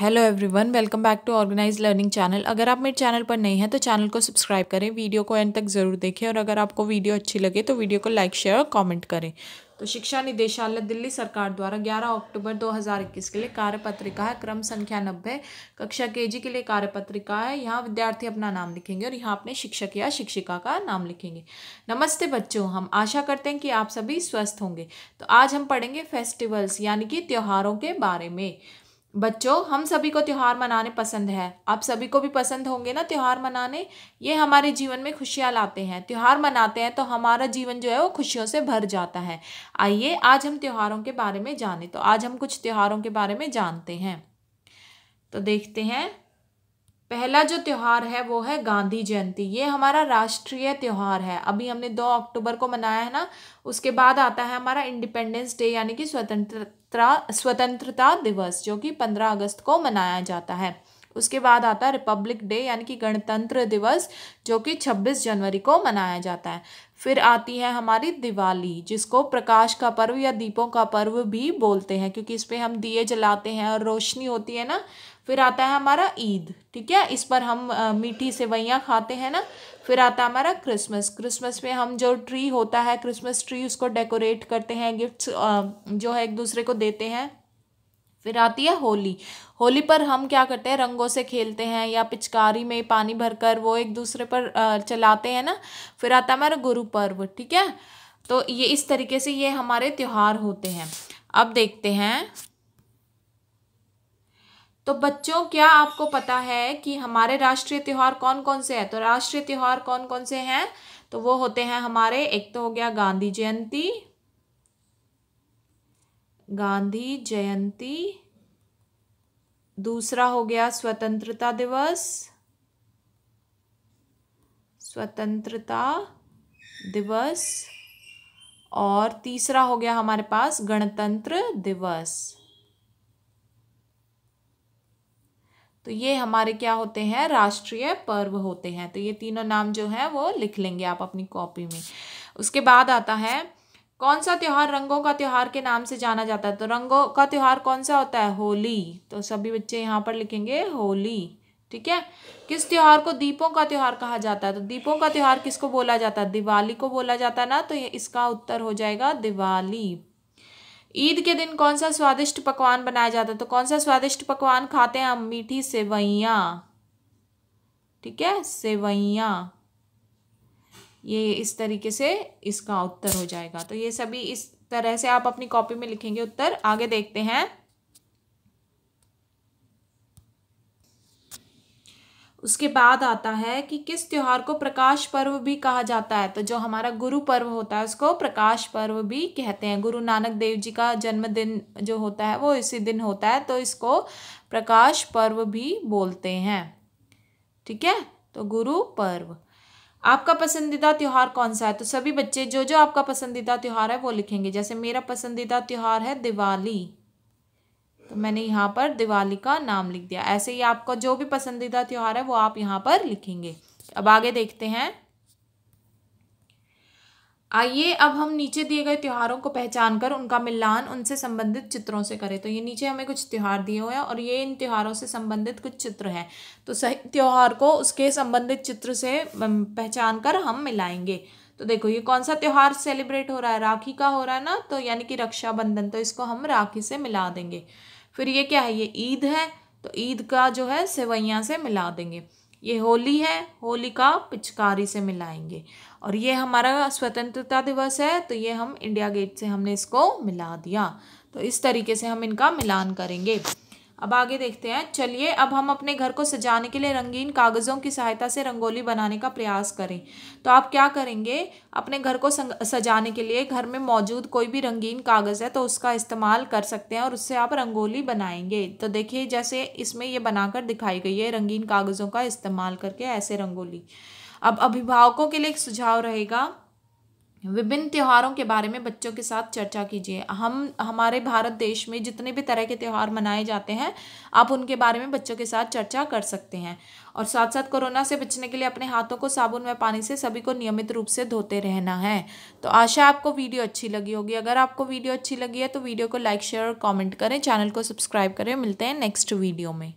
hello everyone welcome back to organize learning channel अगर आप मेरे चैनल पर नए हैं तो चैनल को सब्सक्राइब करें वीडियो को एंड तक ज़रूर देखें और अगर आपको वीडियो अच्छी लगे तो वीडियो को लाइक शेयर और कमेंट करें तो शिक्षा निदेशालय दिल्ली सरकार द्वारा 11 अक्टूबर 2021 के लिए कार्यपत्रिका है क्रम संख्या नब्बे कक्षा के जी के लिए कार्यपत्रिका है यहाँ विद्यार्थी अपना नाम लिखेंगे और यहाँ अपने शिक्षक या शिक्षिका का नाम लिखेंगे नमस्ते बच्चों हम आशा करते हैं कि आप सभी स्वस्थ होंगे तो आज हम पढ़ेंगे फेस्टिवल्स यानी कि त्योहारों के बारे में बच्चों हम सभी को त्यौहार मनाने पसंद है आप सभी को भी पसंद होंगे ना त्यौहार मनाने ये हमारे जीवन में खुशियाँ लाते हैं त्यौहार मनाते हैं तो हमारा जीवन जो है वो खुशियों से भर जाता है आइए आज हम त्यौहारों के बारे में जाने तो आज हम कुछ त्यौहारों के बारे में जानते हैं तो देखते हैं पहला जो त्यौहार है वो है गांधी जयंती ये हमारा राष्ट्रीय त्यौहार है अभी हमने दो अक्टूबर को मनाया है ना उसके बाद आता है हमारा इंडिपेंडेंस डे यानी कि स्वतंत्रता स्वतंत्रता दिवस जो कि पंद्रह अगस्त को मनाया जाता है उसके बाद आता है रिपब्लिक डे यानी कि गणतंत्र दिवस जो कि 26 जनवरी को मनाया जाता है फिर आती है हमारी दिवाली जिसको प्रकाश का पर्व या दीपों का पर्व भी बोलते हैं क्योंकि इस पर हम दिए जलाते हैं और रोशनी होती है ना फिर आता है हमारा ईद ठीक है इस पर हम आ, मीठी सेवैयाँ खाते हैं ना फिर आता है हमारा क्रिसमस क्रिसमस में हम जो ट्री होता है क्रिसमस ट्री उसको डेकोरेट करते हैं गिफ्ट्स जो है एक दूसरे को देते हैं फिर आती है होली होली पर हम क्या करते हैं रंगों से खेलते हैं या पिचकारी में पानी भरकर वो एक दूसरे पर चलाते हैं ना फिर आता है हमारा गुरु पर्व ठीक है तो ये इस तरीके से ये हमारे त्यौहार होते हैं अब देखते हैं तो बच्चों क्या आपको पता है कि हमारे राष्ट्रीय त्यौहार कौन कौन से हैं तो राष्ट्रीय त्यौहार कौन कौन से हैं तो वो होते हैं हमारे एक तो हो गया गांधी जयंती गांधी जयंती दूसरा हो गया स्वतंत्रता दिवस स्वतंत्रता दिवस और तीसरा हो गया हमारे पास गणतंत्र दिवस तो ये हमारे क्या होते हैं राष्ट्रीय पर्व होते हैं तो ये तीनों नाम जो हैं वो लिख लेंगे आप अपनी कॉपी में उसके बाद आता है कौन सा त्यौहार रंगों का त्यौहार के नाम से जाना जाता है तो रंगों का त्यौहार कौन सा होता है होली तो सभी बच्चे यहाँ पर लिखेंगे होली ठीक है किस त्यौहार को दीपों का त्यौहार कहा जाता है तो दीपों का त्यौहार किसको बोला जाता है दिवाली को बोला जाता है ना तो ये इसका उत्तर हो जाएगा दिवाली ईद के दिन कौन सा स्वादिष्ट पकवान बनाया जाता है तो कौन सा स्वादिष्ट पकवान खाते हैं हम मीठी सेवैया ठीक है सेवैया ये इस तरीके से इसका उत्तर हो जाएगा तो ये सभी इस तरह से आप अपनी कॉपी में लिखेंगे उत्तर आगे देखते हैं उसके बाद आता है कि किस त्यौहार को प्रकाश पर्व भी कहा जाता है तो जो हमारा गुरु पर्व होता है उसको प्रकाश पर्व भी कहते हैं गुरु नानक देव जी का जन्मदिन जो होता है वो इसी दिन होता है तो इसको प्रकाश पर्व भी बोलते हैं ठीक है तो गुरु पर्व आपका पसंदीदा त्यौहार कौन सा है तो सभी बच्चे जो जो आपका पसंदीदा त्यौहार है वो लिखेंगे जैसे मेरा पसंदीदा त्यौहार है दिवाली तो मैंने यहाँ पर दिवाली का नाम लिख दिया ऐसे ही आपका जो भी पसंदीदा त्यौहार है वो आप यहाँ पर लिखेंगे अब आगे देखते हैं आइए अब हम नीचे दिए गए त्योहारों को पहचान कर उनका मिलान उनसे संबंधित चित्रों से करें तो ये नीचे हमें कुछ त्यौहार दिए हुए हैं और ये इन त्योहारों से संबंधित कुछ चित्र हैं तो सही त्यौहार को उसके संबंधित चित्र से पहचान कर हम मिलाएंगे तो देखो ये कौन सा त्यौहार सेलिब्रेट हो रहा है राखी का हो रहा है ना तो यानी कि रक्षाबंधन तो इसको हम राखी से मिला देंगे फिर ये क्या है ये ईद है तो ईद का जो है सेवैयाँ से मिला देंगे ये होली है होली का पिचकारी से मिलाएंगे और ये हमारा स्वतंत्रता दिवस है तो ये हम इंडिया गेट से हमने इसको मिला दिया तो इस तरीके से हम इनका मिलान करेंगे अब आगे देखते हैं चलिए अब हम अपने घर को सजाने के लिए रंगीन कागज़ों की सहायता से रंगोली बनाने का प्रयास करें तो आप क्या करेंगे अपने घर को सजाने के लिए घर में मौजूद कोई भी रंगीन कागज़ है तो उसका इस्तेमाल कर सकते हैं और उससे आप रंगोली बनाएंगे तो देखिए जैसे इसमें ये बनाकर दिखाई गई है रंगीन कागज़ों का इस्तेमाल करके ऐसे रंगोली अब अभिभावकों के लिए एक सुझाव रहेगा विभिन्न त्योहारों के बारे में बच्चों के साथ चर्चा कीजिए हम हमारे भारत देश में जितने भी तरह के त्यौहार मनाए जाते हैं आप उनके बारे में बच्चों के साथ चर्चा कर सकते हैं और साथ साथ कोरोना से बचने के लिए अपने हाथों को साबुन व पानी से सभी को नियमित रूप से धोते रहना है तो आशा आपको वीडियो अच्छी लगी होगी अगर आपको वीडियो अच्छी लगी है तो वीडियो को लाइक शेयर और कॉमेंट करें चैनल को सब्सक्राइब करें मिलते हैं नेक्स्ट वीडियो में